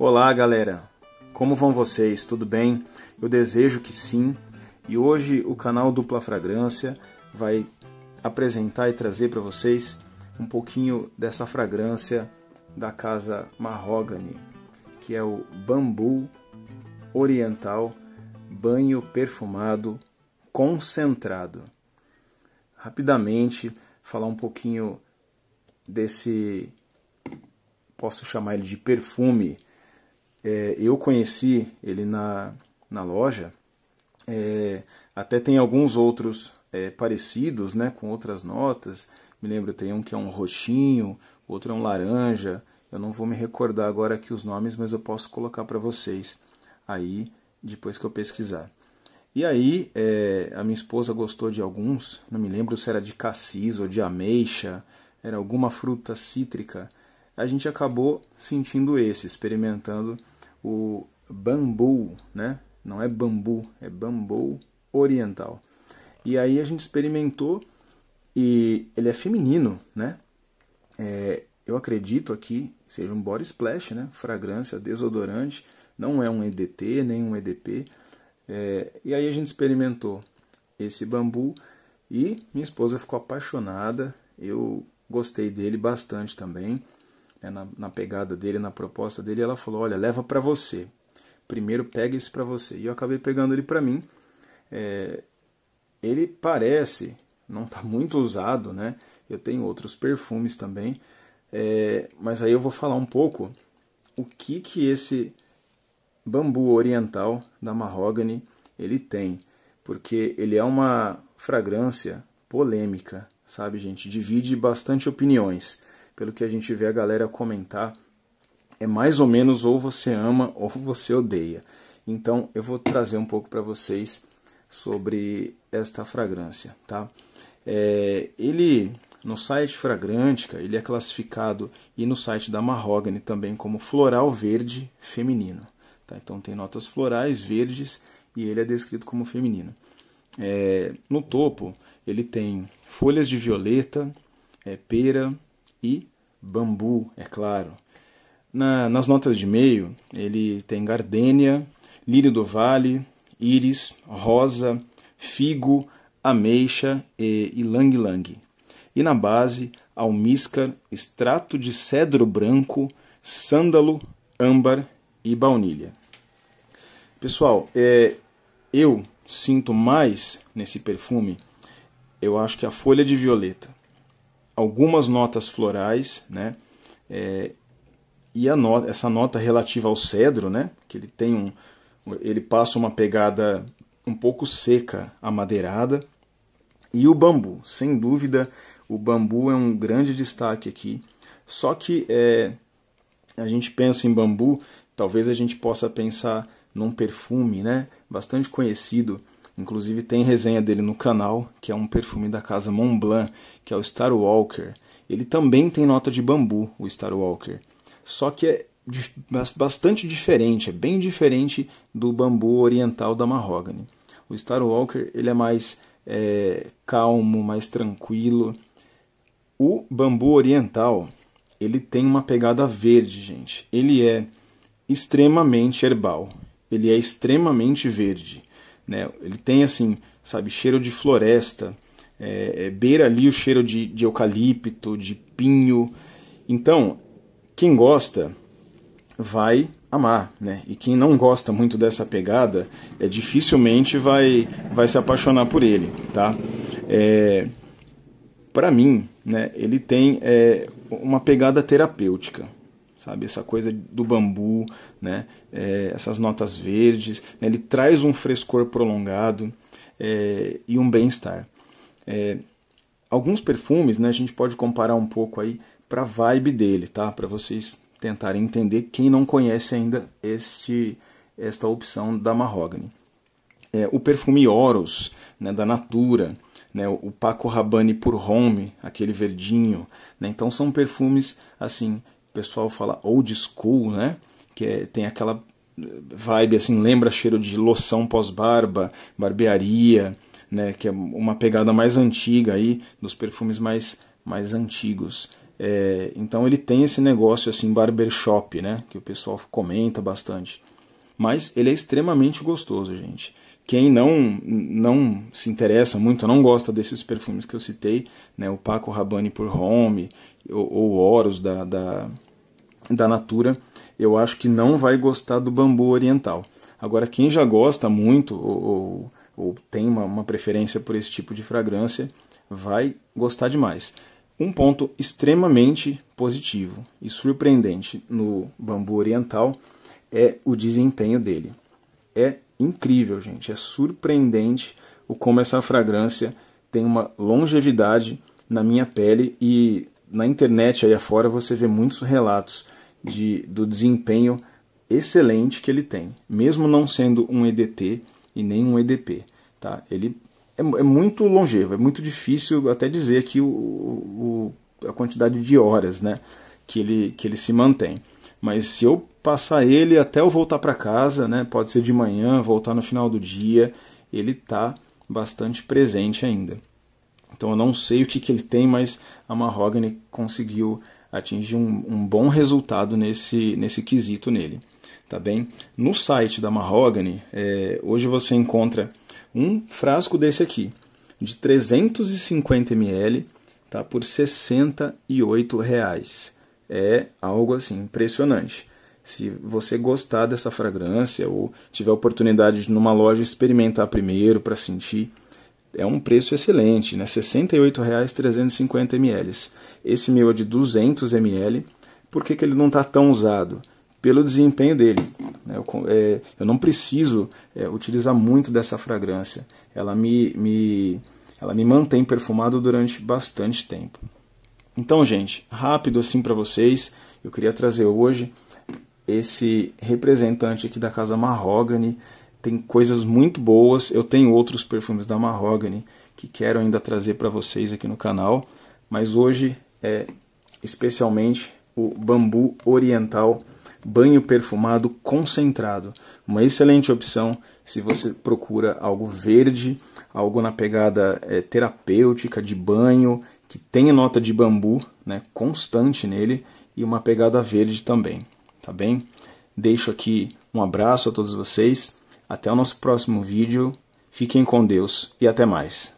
Olá, galera. Como vão vocês? Tudo bem? Eu desejo que sim. E hoje o canal Dupla Fragrância vai apresentar e trazer para vocês um pouquinho dessa fragrância da casa Mahogany, que é o bambu oriental banho perfumado concentrado. Rapidamente falar um pouquinho desse posso chamar ele de perfume é, eu conheci ele na, na loja, é, até tem alguns outros é, parecidos, né, com outras notas. Me lembro, tem um que é um roxinho, outro é um laranja. Eu não vou me recordar agora aqui os nomes, mas eu posso colocar para vocês aí depois que eu pesquisar. E aí, é, a minha esposa gostou de alguns, não me lembro se era de cassis ou de ameixa, era alguma fruta cítrica. A gente acabou sentindo esse, experimentando o bambu, né? Não é bambu, é bambu oriental. E aí a gente experimentou e ele é feminino, né? É, eu acredito aqui seja um body splash, né? Fragrância, desodorante, não é um EDT nem um EDP. É, e aí a gente experimentou esse bambu e minha esposa ficou apaixonada. Eu gostei dele bastante também né, na, na, pegada dele, na proposta dele, ela falou: olha, leva para você. Primeiro pega isso para você. E eu acabei pegando ele para mim. É, ele parece, não está muito usado, né? Eu tenho outros perfumes também, é, mas aí eu vou falar um pouco o que que esse bambu oriental da Mahogany ele tem, porque ele é uma fragrância polêmica, sabe, gente? Divide bastante opiniões pelo que a gente vê a galera comentar, é mais ou menos ou você ama ou você odeia. Então eu vou trazer um pouco para vocês sobre esta fragrância, tá? É, ele no site Fragrântica ele é classificado e no site da Mahogany também como floral verde feminino. Tá? Então tem notas florais verdes e ele é descrito como feminino. É, no topo ele tem folhas de violeta, é, pera e bambu, é claro. Na, nas notas de meio ele tem gardênia, lírio do vale, íris, rosa, figo, ameixa e ylang-ylang. E na base, almíscar, extrato de cedro branco, sândalo, âmbar e baunilha. Pessoal, é, eu sinto mais nesse perfume, eu acho que a folha de violeta algumas notas florais, né? É, e nota, essa nota relativa ao cedro, né? Que ele tem um, ele passa uma pegada um pouco seca, amadeirada, e o bambu, sem dúvida, o bambu é um grande destaque aqui. Só que é, a gente pensa em bambu, talvez a gente possa pensar num perfume, né? Bastante conhecido Inclusive tem resenha dele no canal, que é um perfume da casa Montblanc, que é o Star Walker. Ele também tem nota de bambu, o Star Walker. Só que é bastante diferente, é bem diferente do bambu oriental da Mahogany. O Star Walker ele é mais é, calmo, mais tranquilo. O bambu oriental ele tem uma pegada verde, gente. Ele é extremamente herbal. Ele é extremamente verde. Né? Ele tem assim, sabe, cheiro de floresta, é, é, beira ali o cheiro de, de eucalipto, de pinho. Então, quem gosta vai amar, né? E quem não gosta muito dessa pegada, é dificilmente vai vai se apaixonar por ele, tá? É, para mim, né? Ele tem é, uma pegada terapêutica sabe? Essa coisa do bambu, né? É, essas notas verdes, né? ele traz um frescor prolongado é, e um bem-estar. É, alguns perfumes, né? A gente pode comparar um pouco aí para a vibe dele, tá? Para vocês tentarem entender quem não conhece ainda este esta opção da Mahogany. É, o perfume Oros, né, da Natura, né, o Paco Rabanne por Home, aquele verdinho. Né, então são perfumes assim pessoal fala old school, né? Que é, tem aquela vibe assim, lembra cheiro de loção pós-barba, barbearia, né? Que é uma pegada mais antiga aí, dos perfumes mais, mais antigos. É, então ele tem esse negócio assim, barbershop, né? Que o pessoal comenta bastante. Mas ele é extremamente gostoso, gente. Quem não, não se interessa muito, não gosta desses perfumes que eu citei, né? O Paco Rabanne por Home, ou, ou Horus da, da da Natura, eu acho que não vai gostar do bambu oriental. Agora, quem já gosta muito ou, ou, ou tem uma, uma preferência por esse tipo de fragrância, vai gostar demais. Um ponto extremamente positivo e surpreendente no bambu oriental é o desempenho dele. É incrível, gente, é surpreendente o como essa fragrância tem uma longevidade na minha pele e na internet aí afora você vê muitos relatos de, do desempenho excelente que ele tem, mesmo não sendo um EDT e nem um EDP. Tá? Ele é, é muito longevo, é muito difícil até dizer aqui o, o, a quantidade de horas né, que, ele, que ele se mantém. Mas se eu passar ele até eu voltar para casa, né, pode ser de manhã, voltar no final do dia, ele está bastante presente ainda. Então eu não sei o que, que ele tem, mas a Mahogany conseguiu atingir um, um bom resultado nesse, nesse quesito nele. Tá bem? No site da Mahogany, é, hoje você encontra um frasco desse aqui, de 350 ml, tá por R$ 68,00. É algo assim impressionante. Se você gostar dessa fragrância ou tiver oportunidade de numa loja experimentar primeiro para sentir é um preço excelente, né? R$ 68,350 ml. Esse meu é de 200 ml. Por que, que ele não está tão usado? Pelo desempenho dele. Né? Eu, é, eu não preciso é, utilizar muito dessa fragrância. Ela me, me, ela me mantém perfumado durante bastante tempo. Então, gente, rápido assim para vocês, eu queria trazer hoje esse representante aqui da Casa Mahogany, tem coisas muito boas. Eu tenho outros perfumes da Mahogany que quero ainda trazer para vocês aqui no canal, mas hoje é especialmente o bambu oriental banho perfumado concentrado, uma excelente opção se você procura algo verde, algo na pegada é, terapêutica de banho que tenha nota de bambu, né, constante nele e uma pegada verde também, tá bem? Deixo aqui um abraço a todos vocês. Até o nosso próximo vídeo. Fiquem com Deus e até mais.